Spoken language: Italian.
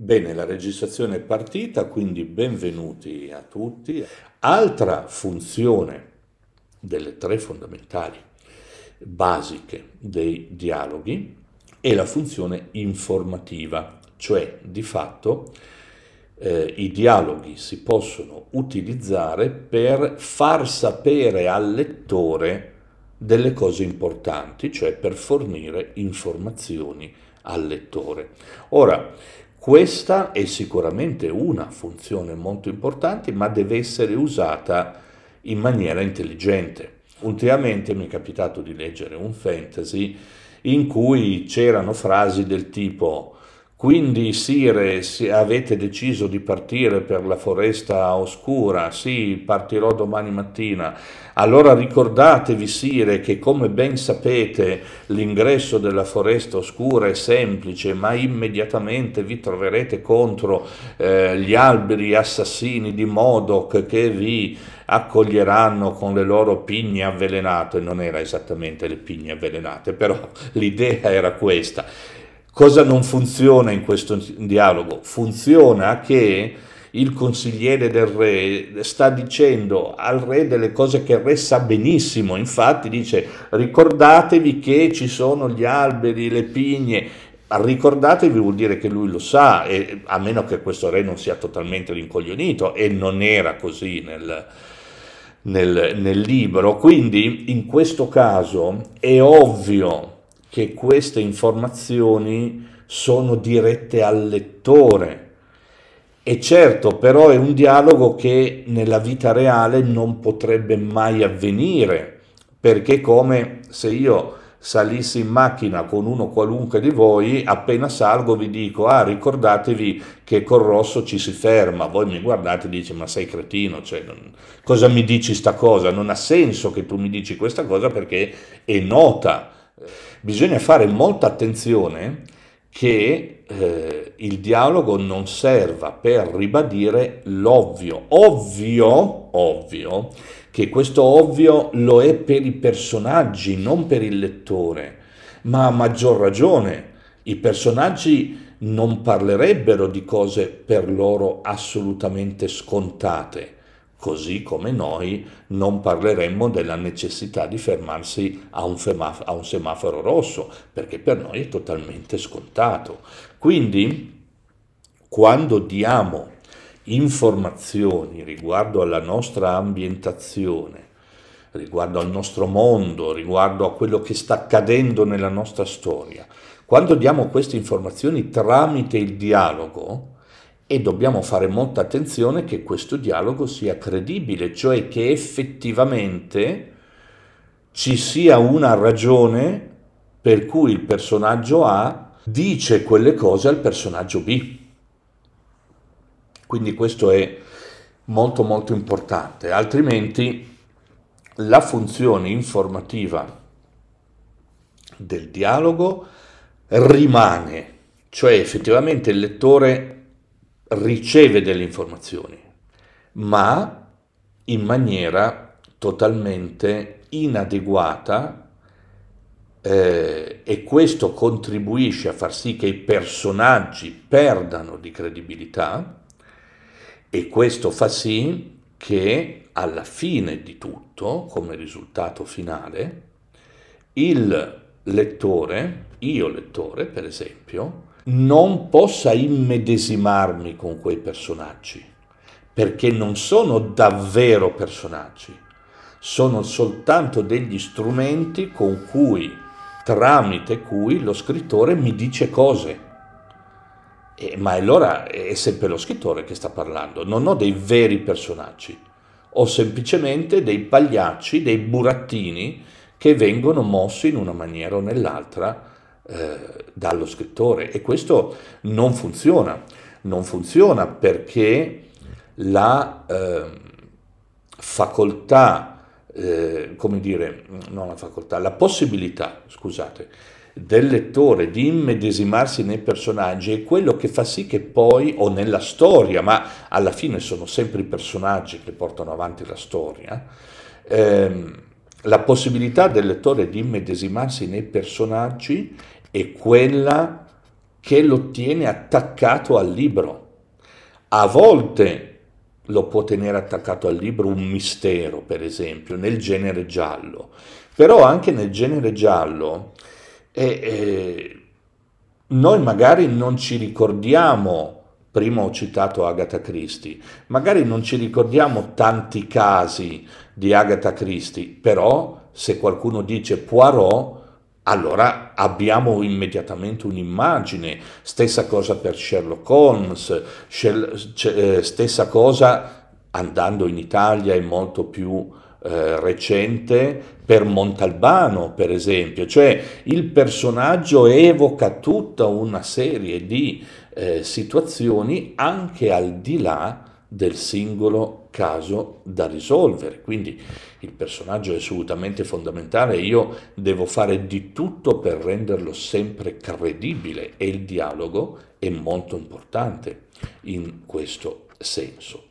Bene, la registrazione è partita, quindi benvenuti a tutti. Altra funzione delle tre fondamentali basiche dei dialoghi è la funzione informativa, cioè di fatto eh, i dialoghi si possono utilizzare per far sapere al lettore delle cose importanti, cioè per fornire informazioni al lettore. Ora, questa è sicuramente una funzione molto importante, ma deve essere usata in maniera intelligente. Ultimamente mi è capitato di leggere un fantasy in cui c'erano frasi del tipo quindi, Sire, avete deciso di partire per la foresta oscura? Sì, partirò domani mattina. Allora ricordatevi, Sire, che come ben sapete l'ingresso della foresta oscura è semplice, ma immediatamente vi troverete contro eh, gli alberi assassini di Modoc che vi accoglieranno con le loro pigne avvelenate. Non era esattamente le pigne avvelenate, però l'idea era questa. Cosa non funziona in questo dialogo? Funziona che il consigliere del re sta dicendo al re delle cose che il re sa benissimo, infatti dice ricordatevi che ci sono gli alberi, le pigne, ricordatevi vuol dire che lui lo sa, e, a meno che questo re non sia totalmente rincoglionito e non era così nel, nel, nel libro, quindi in questo caso è ovvio che queste informazioni sono dirette al lettore. E certo, però è un dialogo che nella vita reale non potrebbe mai avvenire, perché come se io salissi in macchina con uno qualunque di voi, appena salgo vi dico, ah ricordatevi che col rosso ci si ferma, voi mi guardate e dite, ma sei cretino, cioè, non... cosa mi dici sta cosa? Non ha senso che tu mi dici questa cosa perché è nota Bisogna fare molta attenzione che eh, il dialogo non serva per ribadire l'ovvio. Ovvio, ovvio, che questo ovvio lo è per i personaggi, non per il lettore, ma a maggior ragione i personaggi non parlerebbero di cose per loro assolutamente scontate così come noi non parleremmo della necessità di fermarsi a un, femaf- a un, semaforo rosso, perché per noi è totalmente scontato. Quindi, quando diamo informazioni riguardo alla nostra ambientazione, riguardo al nostro mondo, riguardo a quello che sta accadendo nella nostra storia, quando diamo queste informazioni tramite il dialogo, e dobbiamo fare molta attenzione che questo dialogo sia credibile, cioè che effettivamente ci sia una ragione per cui il personaggio A dice quelle cose al personaggio B. Quindi questo è molto molto importante, altrimenti la funzione informativa del dialogo rimane, cioè effettivamente il lettore riceve delle informazioni, ma in maniera totalmente inadeguata eh, e questo contribuisce a far sì che i personaggi perdano di credibilità e questo fa sì che alla fine di tutto, come risultato finale, il lettore, io lettore per esempio, non possa immedesimarmi con quei personaggi, perché non sono davvero personaggi, sono soltanto degli strumenti con cui, tramite cui, lo scrittore mi dice cose. E, ma allora è sempre lo scrittore che sta parlando, non ho dei veri personaggi, ho semplicemente dei pagliacci, dei burattini che vengono mossi in una maniera o nell'altra eh, dallo scrittore e questo non funziona, non funziona perché la eh, facoltà, eh, come dire, non la facoltà, la possibilità, scusate, del lettore di immedesimarsi nei personaggi è quello che fa sì che poi, o nella storia, ma alla fine sono sempre i personaggi che portano avanti la storia, ehm, la possibilità del lettore di immedesimarsi nei personaggi è quella che lo tiene attaccato al libro. A volte lo può tenere attaccato al libro un mistero, per esempio, nel genere giallo. Però anche nel genere giallo eh, eh, noi magari non ci ricordiamo, prima ho citato Agatha Christie, magari non ci ricordiamo tanti casi di Agatha Christie, però se qualcuno dice Poirot, allora abbiamo immediatamente un'immagine, stessa cosa per Sherlock Holmes, eh, stessa cosa andando in Italia è molto più eh, recente per Montalbano, per esempio, cioè il personaggio evoca tutta una serie di eh, situazioni anche al di là del singolo caso da risolvere, quindi il personaggio è assolutamente fondamentale io devo fare di tutto per renderlo sempre credibile e il dialogo è molto importante in questo senso.